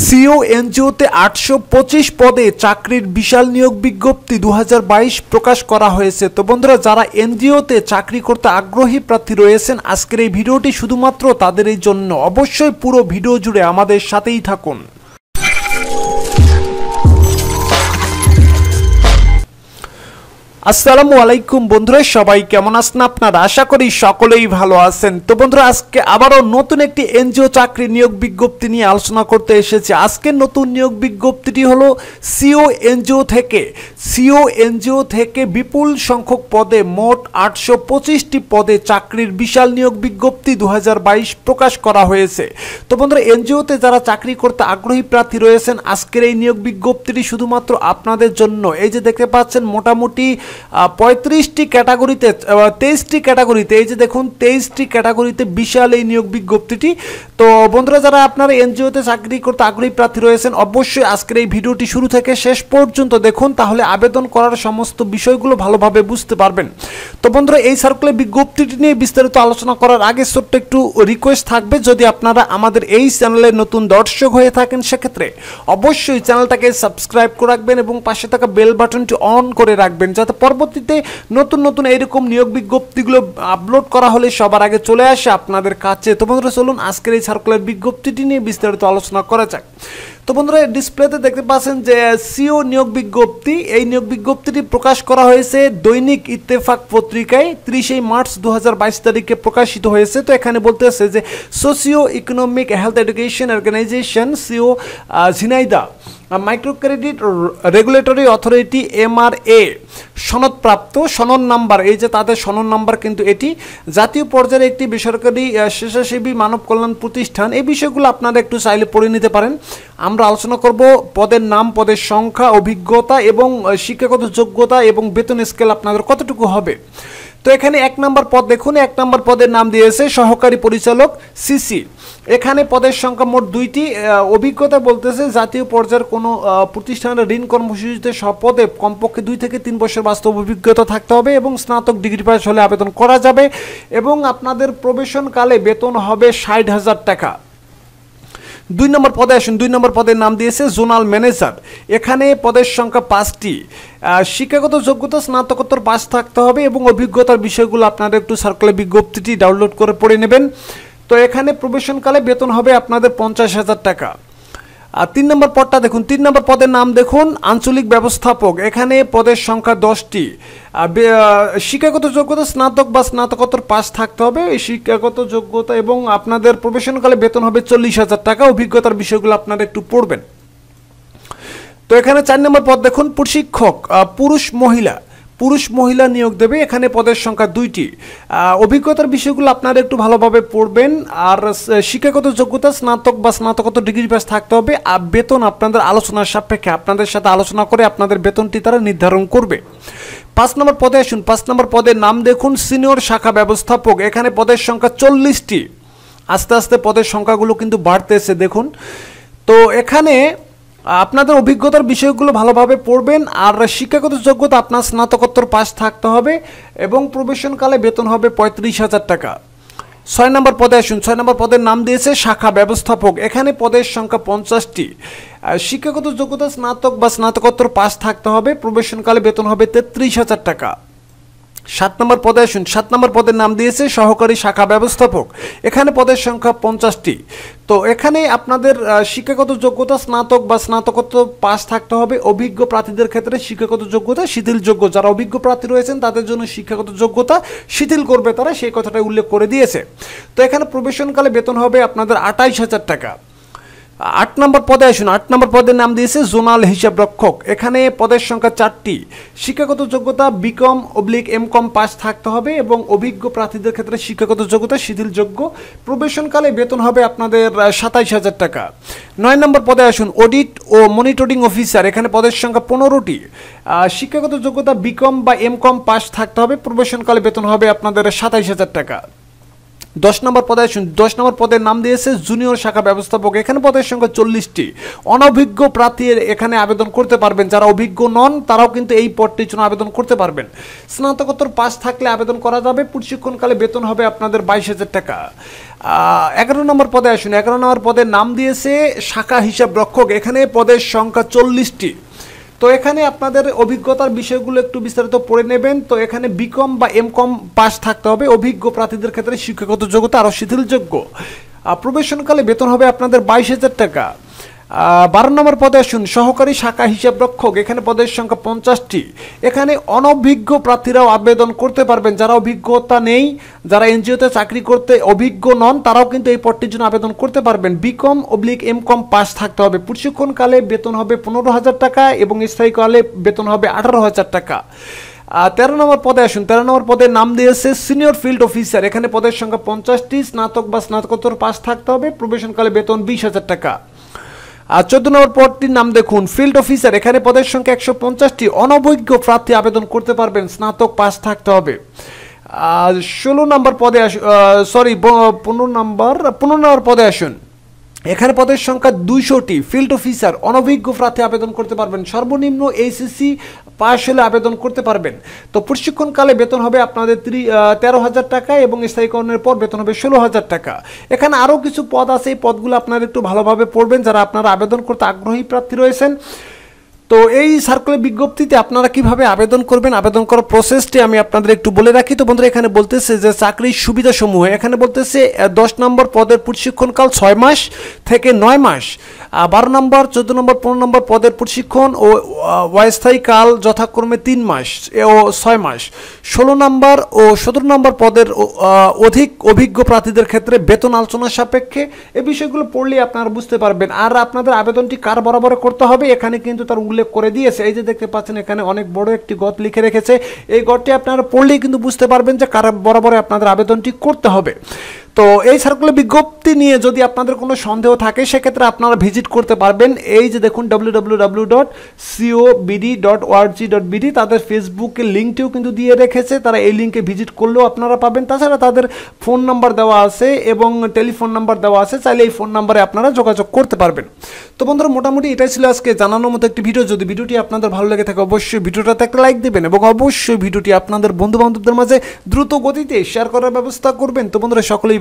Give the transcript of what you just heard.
CO এনজিওতে আটশো পঁচিশ পদে চাকরির বিশাল নিয়োগ বিজ্ঞপ্তি দু প্রকাশ করা হয়েছে তো বন্ধুরা যারা এনজিওতে চাকরি করতে আগ্রহী প্রার্থী রয়েছেন আজকের এই ভিডিওটি শুধুমাত্র তাদের এই জন্য অবশ্যই পুরো ভিডিও জুড়ে আমাদের সাথেই থাকুন আসসালামু আলাইকুম বন্ধুরা সবাই কেমন আছেন আপনারা আশা করি সকলেই ভালো আছেন তো বন্ধুরা আজকে আবারও নতুন একটি এনজিও চাকরি নিয়োগ বিজ্ঞপ্তি নিয়ে আলোচনা করতে এসেছে আজকের নতুন নিয়োগ বিজ্ঞপ্তিটি হলো সিও এনজিও থেকে সিও এনজিও থেকে বিপুল সংখ্যক পদে মোট আটশো পঁচিশটি পদে চাকরির বিশাল নিয়োগ বিজ্ঞপ্তি দু প্রকাশ করা হয়েছে তো বন্ধুরা এনজিওতে যারা চাকরি করতে আগ্রহী প্রার্থী রয়েছেন আজকের এই নিয়োগ বিজ্ঞপ্তিটি শুধুমাত্র আপনাদের জন্য এই যে দেখতে পাচ্ছেন মোটামুটি পঁয়ত্রিশটি ক্যাটাগরিতে তেইশটি ক্যাটাগরিতে এই যে দেখুন তেইশটি ক্যাটাগরিতে বিশাল এই নিয়োগ বিজ্ঞপ্তিটি তো বন্ধুরা যারা আপনার এনজিওতে চাকরি করতে আগ্রহী প্রার্থী রয়েছেন অবশ্যই আজকের এই ভিডিওটি শুরু থেকে শেষ পর্যন্ত দেখুন তাহলে আবেদন করার সমস্ত বিষয়গুলো ভালোভাবে বুঝতে পারবেন তো বন্ধুরা এই সার্কুলার বিজ্ঞপ্তিটি নিয়ে বিস্তারিত আলোচনা করার আগে ছোট্ট একটু রিকোয়েস্ট থাকবে যদি আপনারা আমাদের এই চ্যানেলের নতুন দর্শক হয়ে থাকেন সেক্ষেত্রে অবশ্যই চ্যানেলটাকে সাবস্ক্রাইব করে রাখবেন এবং পাশে থাকা বেল বাটনটি অন করে রাখবেন যাতে পরবর্তীতে নতুন নতুন এইরকম নিয়োগ বিজ্ঞপ্তিগুলো আপলোড করা হলে সবার আগে চলে আসে আপনাদের কাছে তো বন্ধুরা চলুন আজকের এই সার্কুলার বিজ্ঞপ্তিটি নিয়ে বিস্তারিত আলোচনা করা যাক তো বন্ধুরা ডিসপ্লেতে দেখতে পাচ্ছেন যে সিও নিয়োগ বিজ্ঞপ্তি এই নিয়োগ বিজ্ঞপ্তিটি প্রকাশ করা হয়েছে দৈনিক ইত্তেফাক পত্রিকায় ত্রিশে মার্চ দু তারিখে প্রকাশিত হয়েছে তো এখানে বলতে আছে যে socio economic health education organization SHEO Jhenaidah micro credit regulatory authority MRA সনদপ্রাপ্ত সনদ নাম্বার এই যে তাদের সনদ নাম্বার কিন্তু এটি জাতীয় পর্যায়ে একটি বেসরকারি স্বেচ্ছাসেবী মানব কল্যাণ প্রতিষ্ঠান এই বিষয়গুলো আপনারা একটু চাইলে পড়ে নিতে পারেন আমরা আলোচনা করব পদের নাম পদের সংখ্যা অভিজ্ঞতা এবং শিক্ষাগত যোগ্যতা এবং বেতন স্কেল আপনাদের কতটুকু হবে তো এখানে এক নম্বর পদ দেখুন এক নম্বর পদের নাম দিয়েছে সহকারী পরিচালক সিসি এখানে পদের সংখ্যা মোট দুইটি অভিজ্ঞতা বলতেছে জাতীয় পর্যায়ের কোনো প্রতিষ্ঠানের ঋণ কর্মসূচিতে সব পদে কমপক্ষে দুই থেকে তিন বছর বাস্তব অভিজ্ঞতা থাকতে হবে এবং স্নাতক ডিগ্রি পাস হলে আবেদন করা যাবে এবং আপনাদের প্রবেশনকালে বেতন হবে ষাট হাজার টাকা দুই নম্বর পদে আসুন দুই নম্বর পদের নাম দিয়েছে জোনাল ম্যানেজার এখানে পদের সংখ্যা পাঁচটি শিক্ষাগত যোগ্যতা স্নাতকোত্তর পাশ থাকতে হবে এবং অভিজ্ঞতার বিষয়গুলো আপনারা একটু সার্কুলার বিজ্ঞপ্তিটি ডাউনলোড করে পড়ে নেবেন তো এখানে প্রবেশনকালে বেতন হবে আপনাদের পঞ্চাশ হাজার টাকা আর তিন নম্বর পদটা দেখুন তিন নম্বর পদের নাম দেখুন আঞ্চলিক ব্যবস্থাপক এখানে পদের সংখ্যা দশটি শিক্ষাগত যোগ্যতা স্নাতক বা স্নাতকোত্তর পাস থাকতে হবে এই শিক্ষাগত যোগ্যতা এবং আপনাদের প্রবেশনকালে বেতন হবে চল্লিশ হাজার টাকা অভিজ্ঞতার বিষয়গুলো আপনারা একটু পড়বেন তো এখানে চার নম্বর পদ দেখুন প্রশিক্ষক পুরুষ মহিলা পুরুষ মহিলা নিয়োগ দেবে এখানে পদের সংখ্যা দুইটি অভিজ্ঞতার বিষয়গুলো আপনারা একটু ভালোভাবে পড়বেন আর শিক্ষাগত যোগ্যতা স্নাতক বা স্নাতকোত্তর ডিগ্রি পাস থাকতে হবে আর বেতন আপনাদের আলোচনার সাপেক্ষে আপনাদের সাথে আলোচনা করে আপনাদের বেতনটি তারা নির্ধারণ করবে পাঁচ নম্বর পদে আসুন পাঁচ নম্বর পদের নাম দেখুন সিনিয়র শাখা ব্যবস্থাপক এখানে পদের সংখ্যা চল্লিশটি আস্তে আস্তে পদের সংখ্যাগুলো কিন্তু বাড়তেছে দেখুন তো এখানে আপনাদের অভিজ্ঞতার বিষয়গুলো ভালোভাবে পড়বেন আর শিক্ষাগত যোগ্যতা আপনার স্নাতকোত্তর পাস থাকতে হবে এবং প্রবেশনকালে বেতন হবে পঁয়ত্রিশ হাজার টাকা ছয় নম্বর পদে আসুন ছয় নম্বর পদের নাম দিয়েছে শাখা ব্যবস্থাপক এখানে পদের সংখ্যা পঞ্চাশটি শিক্ষাগত যোগ্যতা স্নাতক বা স্নাতকোত্তর পাস থাকতে হবে প্রবেশনকালে বেতন হবে তেত্রিশ হাজার টাকা সাত নম্বর পদে আসুন সাত নম্বর পদের নাম দিয়েছে সহকারী শাখা ব্যবস্থাপক এখানে পদের সংখ্যা পঞ্চাশটি তো এখানে আপনাদের শিক্ষাগত যোগ্যতা স্নাতক বা স্নাতকোত্তর পাস থাকতে হবে অভিজ্ঞ প্রার্থীদের ক্ষেত্রে শিক্ষাগত যোগ্যতা শিথিল যোগ্য যারা অভিজ্ঞ প্রার্থী রয়েছেন তাদের জন্য শিক্ষাগত যোগ্যতা শিথিল করবে তারা সেই কথাটা উল্লেখ করে দিয়েছে তো এখানে প্রবেশনকালে বেতন হবে আপনাদের আটাইশ হাজার টাকা আট নম্বর পদে আসুন আট নম্বর পদের নাম দিয়েছে জোনাল হিসাব রক্ষক এখানে পদের সংখ্যা চারটি শিক্ষাগত যোগ্যতা BCom oblique MCom pass থাকতে হবে এবং অভিজ্ঞ প্রার্থীদের ক্ষেত্রে শিক্ষাগত যোগ্যতা শিথিলযোগ্য প্রবেশনকালে বেতন হবে আপনাদের সাতাইশ হাজার টাকা নয় নম্বর পদে আসুন অডিট ও মনিটরিং অফিসার এখানে পদের সংখ্যা পনেরোটি শিক্ষাগত যোগ্যতা বিকম বা এম কম পাস থাকতে হবে প্রবেশনকালে বেতন হবে আপনাদের সাতাইশ হাজার টাকা দশ নম্বর পদে দশ নম্বর পদের নাম দিয়েছে জুনিয়র শাখা ব্যবস্থাপক এখানে পদের সংখ্যা চল্লিশটি অনভিজ্ঞ প্রার্থী এখানে আবেদন করতে পারবেন যারা অভিজ্ঞ নন তারাও কিন্তু এই পদটির জন্য আবেদন করতে পারবেন স্নাতকোত্তর পাশ থাকলে আবেদন করা যাবে প্রশিক্ষণকালে বেতন হবে আপনাদের বাইশ হাজার টাকা এগারো নম্বর পদে আসুন এগারো নম্বর পদের নাম দিয়েছে শাখা হিসাব রক্ষক এখানে পদের সংখ্যা চল্লিশটি তো এখানে আপনাদের অভিজ্ঞতার বিষয়গুলো একটু বিস্তারিত পড়ে নেবেন তো এখানে বিকম বা এম কম পাস থাকতে হবে অভিজ্ঞ প্রার্থীদের ক্ষেত্রে শিক্ষাগত যোগ্যতা আরও শিথিলযোগ্য প্রবেশনকালে বেতন হবে আপনাদের বাইশ হাজার টাকা বারো নম্বর পদে আসুন সহকারী শাখা হিসাব রক্ষক এখানে পদের সংখ্যা পঞ্চাশটি এখানে অনভিজ্ঞ প্রার্থীরাও আবেদন করতে পারবেন যারা অভিজ্ঞতা নেই যারা এনজিওতে চাকরি করতে অভিজ্ঞ নন তারাও কিন্তু এই পদটির জন্য আবেদন করতে পারবেন BCom oblique MCom pass থাকতে হবে প্রশিক্ষণকালে বেতন হবে পনেরো হাজার টাকা এবং স্থায়ীকালে বেতন হবে আঠারো হাজার টাকা তেরো নম্বর পদে আসুন তেরো নম্বর পদে নাম দিয়েছে সিনিয়র ফিল্ড অফিসার এখানে পদের সংখ্যা পঞ্চাশটি স্নাতক বা স্নাতকোত্তর পাস থাকতে হবে প্রবেশনকালে বেতন বিশ হাজার টাকা আর চোদ্দ নম্বর পদটির নাম দেখুন ফিল্ড অফিসার এখানে পদের সংখ্যা একশো পঞ্চাশটি অনভিজ্ঞ প্রার্থী আবেদন করতে পারবেন স্নাতক পাস থাকতে হবে ষোলো নম্বর পদে সরি পনেরো নম্বর পনেরো নম্বর পদে আসুন এখানে পদের সংখ্যা দুইশোটি ফিল্ড অফিসার অনভিজ্ঞ প্রার্থী আবেদন করতে পারবেন সর্বনিম্ন এইচএসসি পাশ হলে আবেদন করতে পারবেন তো প্রশিক্ষণকালে বেতন হবে আপনাদের তেরো হাজার টাকা এবং স্থায়ীকরণের পর বেতন হবে ষোলো হাজার টাকা এখানে আরও কিছু পদ আছে এই পদগুলো আপনারা একটু ভালোভাবে পড়বেন যারা আপনারা আবেদন করতে আগ্রহী প্রার্থী রয়েছেন তো এই সার্কুলার বিজ্ঞপ্তিতে আপনারা কিভাবে আবেদন করবেন আবেদন করার প্রসেসটি আমি আপনাদের একটু বলে রাখি তো বন্ধুরা এখানে বলতেছে যে চাকরির সুবিধাসমূহ এখানে বলতেছে দশ নম্বর পদের প্রশিক্ষণকাল ছয় মাস থেকে নয় মাস বারো নম্বর চোদ্দ নম্বর পনেরো নম্বর পদের প্রশিক্ষণ ও অস্থায়ী কাল যথাক্রমে তিন মাস ও ছয় মাস ষোলো নম্বর ও সতেরো নম্বর পদের অধিক অভিজ্ঞ প্রার্থীদের ক্ষেত্রে বেতন আলোচনা সাপেক্ষে এই বিষয়গুলো পড়লে আপনারা বুঝতে পারবেন আর আপনাদের আবেদনটি কার বরাবর করতে হবে এখানে কিন্তু তার উল্লেখ উল্লেখ করে দিয়েছে এই যে দেখতে পাচ্ছেন এখানে অনেক বড় একটি গত লিখে রেখেছে এই গতটি আপনারা পড়লেই কিন্তু বুঝতে পারবেন যে কারা বরাবরে আপনাদের আবেদনটি করতে হবে তো এই সার্কুলার বিজ্ঞপ্তি নিয়ে যদি আপনাদের কোনো সন্দেহ থাকে সেক্ষেত্রে আপনারা ভিজিট করতে পারবেন এই যে দেখুন www.cobd.org.bd ডট ডট ডট তাদের ফেসবুকে লিঙ্কটিও কিন্তু দিয়ে রেখেছে তারা এই লিঙ্কে ভিজিট করলেও আপনারা পাবেন তাছাড়া তাদের ফোন নাম্বার দেওয়া আছে এবং টেলিফোন নাম্বার দেওয়া আছে চাইলে এই ফোন নাম্বারে আপনারা যোগাযোগ করতে পারবেন তো বন্ধুরা মোটামুটি এটাই ছিল আজকে জানানোর মতো একটি ভিডিও যদি ভিডিওটি আপনাদের ভালো লেগে থাকে অবশ্যই ভিডিওটাতে একটা লাইক দেবেন এবং অবশ্যই ভিডিওটি আপনাদের বন্ধু বান্ধবদের মাঝে দ্রুত গতিতে শেয়ার করার ব্যবস্থা করবেন তো বন্ধুরা সকলেই